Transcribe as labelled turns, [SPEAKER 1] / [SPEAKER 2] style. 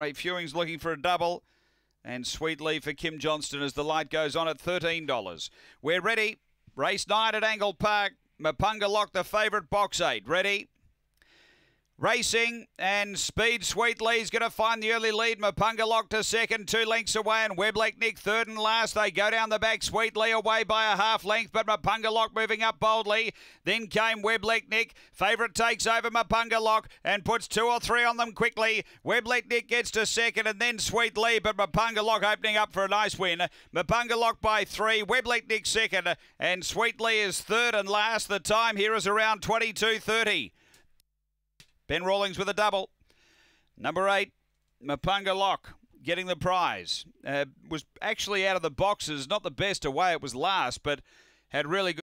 [SPEAKER 1] Right, Fewing's looking for a double. And sweetly for Kim Johnston as the light goes on at $13. We're ready. Race nine at Angle Park. Mapunga locked the favourite, box eight. Ready? Racing and Speed Sweetly's going to find the early lead. Mapunga locked to second, two lengths away, and Weblek Nick third and last. They go down the back. Sweetly away by a half length, but Mapunga lock moving up boldly. Then came Weblek Nick. Favourite takes over Mapunga lock and puts two or three on them quickly. Weblek Nick gets to second, and then Sweetly, but Mapunga lock opening up for a nice win. Mapunga lock by three. Weblek Nick second, and Sweetly is third and last. The time here is around 22.30. Ben Rawlings with a double. Number eight, Mapunga Lock getting the prize. Uh, was actually out of the boxes, not the best away. It was last, but had really good.